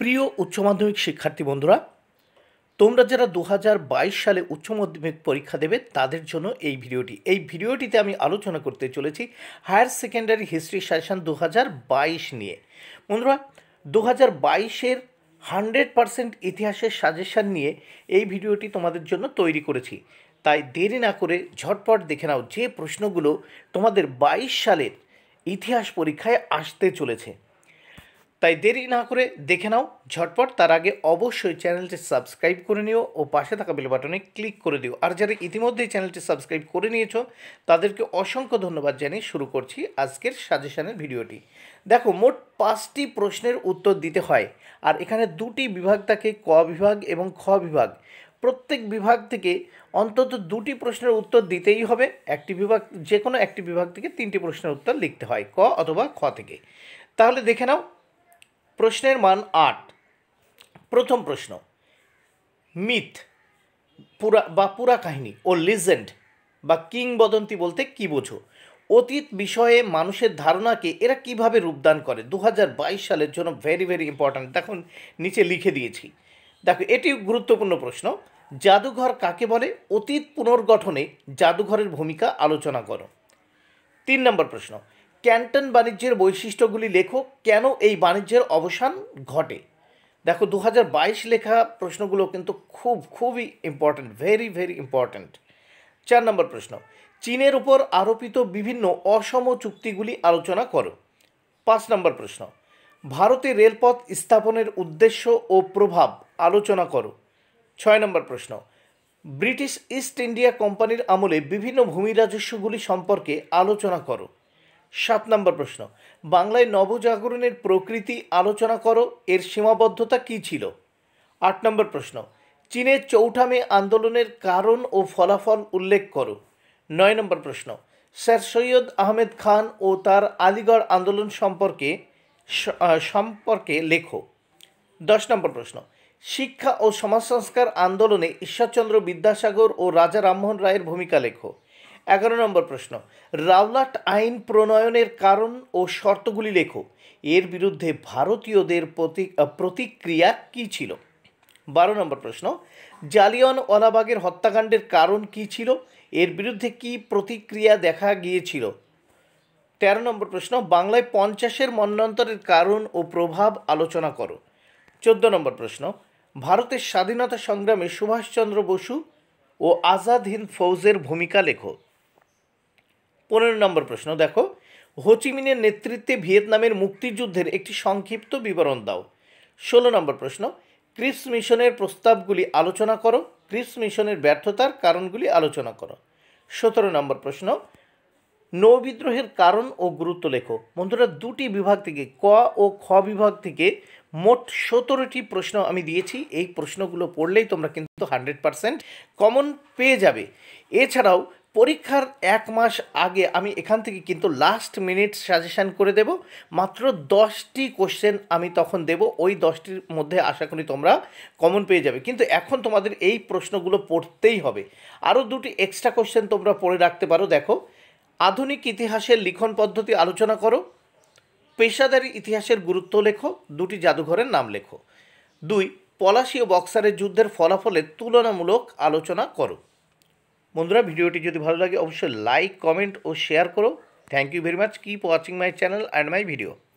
প্রিয় উচ্চ মাধ্যমিক শিক্ষার্থী বন্ধুরা তোমরা যারা দু সালে উচ্চ মাধ্যমিক পরীক্ষা দেবে তাদের জন্য এই ভিডিওটি এই ভিডিওটিতে আমি আলোচনা করতে চলেছি হায়ার সেকেন্ডারি হিস্ট্রি সাজেশান দু নিয়ে বন্ধুরা দু হাজার বাইশের হান্ড্রেড পারসেন্ট ইতিহাসের সাজেশান নিয়ে এই ভিডিওটি তোমাদের জন্য তৈরি করেছি তাই দেরি না করে ঝটপট দেখে নাও যে প্রশ্নগুলো তোমাদের বাইশ সালের ইতিহাস পরীক্ষায় আসতে চলেছে তাই দেরি না করে দেখে নাও ঝটপট তার আগে অবশ্যই চ্যানেলটি সাবস্ক্রাইব করে নিও ও পাশে থাকা বেল বাটনে ক্লিক করে দিও আর যারা ইতিমধ্যেই চ্যানেলটি সাবস্ক্রাইব করে নিয়েছো তাদেরকে অসংখ্য ধন্যবাদ জানিয়ে শুরু করছি আজকের সাজেশনের ভিডিওটি দেখো মোট পাঁচটি প্রশ্নের উত্তর দিতে হয় আর এখানে দুটি বিভাগ থাকে ক বিভাগ এবং খ বিভাগ প্রত্যেক বিভাগ থেকে অন্তত দুটি প্রশ্নের উত্তর দিতেই হবে একটি বিভাগ যে কোনো একটি বিভাগ থেকে তিনটি প্রশ্নের উত্তর লিখতে হয় ক অথবা খ থেকে তাহলে দেখে নাও প্রশ্নের মান আট প্রথম প্রশ্ন মিথ পুরা বা পুরা কাহিনী ও লিজেন্ড বা কিংবদন্তি বলতে কি বোঝো অতীত বিষয়ে মানুষের ধারণাকে এরা কিভাবে রূপদান করে দু সালের জন্য ভেরি ভেরি ইম্পর্ট্যান্ট দেখুন নিচে লিখে দিয়েছি দেখো এটি গুরুত্বপূর্ণ প্রশ্ন জাদুঘর কাকে বলে অতীত পুনর্গঠনে জাদুঘরের ভূমিকা আলোচনা করো তিন নম্বর প্রশ্ন ক্যান্টন বাণিজ্যের বৈশিষ্ট্যগুলি লেখো কেন এই বাণিজ্যের অবসান ঘটে দেখো দু লেখা প্রশ্নগুলো কিন্তু খুব খুবই ইম্পর্ট্যান্ট ভেরি ভেরি ইম্পর্ট্যান্ট চার নম্বর প্রশ্ন চীনের উপর আরোপিত বিভিন্ন অসম চুক্তিগুলি আলোচনা করো পাঁচ নম্বর প্রশ্ন ভারতে রেলপথ স্থাপনের উদ্দেশ্য ও প্রভাব আলোচনা করো ছয় নম্বর প্রশ্ন ব্রিটিশ ইস্ট ইন্ডিয়া কোম্পানির আমলে বিভিন্ন ভূমি রাজস্বগুলি সম্পর্কে আলোচনা করো সাত নম্বর প্রশ্ন বাংলায় নবজাগরণের প্রকৃতি আলোচনা করো এর সীমাবদ্ধতা কী ছিল আট নম্বর প্রশ্ন চীনের চৌঠামে আন্দোলনের কারণ ও ফলাফল উল্লেখ করো নয় নম্বর প্রশ্ন স্যার সৈয়দ আহমেদ খান ও তার আলিগড় আন্দোলন সম্পর্কে সম্পর্কে লেখো দশ নম্বর প্রশ্ন শিক্ষা ও সমাজ সংস্কার আন্দোলনে ঈশ্বরচন্দ্র বিদ্যাসাগর ও রাজা রামমোহন রায়ের ভূমিকা লেখো এগারো নম্বর প্রশ্ন রাওলাট আইন প্রণয়নের কারণ ও শর্তগুলি লেখো এর বিরুদ্ধে ভারতীয়দের প্রতি প্রতিক্রিয়া কী ছিল বারো নম্বর প্রশ্ন জালিয়ন অলাবাগের হত্যাকাণ্ডের কারণ কী ছিল এর বিরুদ্ধে কি প্রতিক্রিয়া দেখা গিয়েছিল তেরো নম্বর প্রশ্ন বাংলায় পঞ্চাশের মন্যন্তরের কারণ ও প্রভাব আলোচনা করো চোদ্দ নম্বর প্রশ্ন ভারতের স্বাধীনতা সংগ্রামে সুভাষচন্দ্র বসু ও আজাদ হিন্দ ফৌজের ভূমিকা লেখো পনেরো নম্বর প্রশ্ন দেখো হোচিমিনের নেতৃত্বে ভিয়েতনামের মুক্তিযুদ্ধের একটি সংক্ষিপ্ত বিবরণ দাও ষোলো নম্বর প্রশ্ন ক্রিস মিশনের প্রস্তাবগুলি আলোচনা করো ক্রিস মিশনের ব্যর্থতার কারণগুলি আলোচনা করো সতেরো নম্বর প্রশ্ন নৌ বিদ্রোহের কারণ ও গুরুত্ব লেখো বন্ধুরা দুটি বিভাগ থেকে ক ও খ বিভাগ থেকে মোট সতেরোটি প্রশ্ন আমি দিয়েছি এই প্রশ্নগুলো পড়লেই তোমরা কিন্তু হান্ড্রেড পারসেন্ট কমন পেয়ে যাবে এছাড়াও পরীক্ষার এক মাস আগে আমি এখান থেকে কিন্তু লাস্ট মিনিট সাজেশান করে দেব মাত্র দশটি কোশ্চেন আমি তখন দেব ওই দশটির মধ্যে আশা করি তোমরা কমন পেয়ে যাবে কিন্তু এখন তোমাদের এই প্রশ্নগুলো পড়তেই হবে আরও দুটি এক্সট্রা কোশ্চেন তোমরা পড়ে রাখতে পারো দেখো আধুনিক ইতিহাসের লিখন পদ্ধতি আলোচনা করো পেশাদারি ইতিহাসের গুরুত্ব লেখো দুটি জাদুঘরের নাম লেখো দুই পলাশি ও বক্সারের যুদ্ধের ফলাফলের তুলনামূলক আলোচনা করো বন্ধুরা ভিডিওটি যদি ভালো লাগে অবশ্যই লাইক কমেন্ট ও শেয়ার করো thank you very much keep watching my channel and my video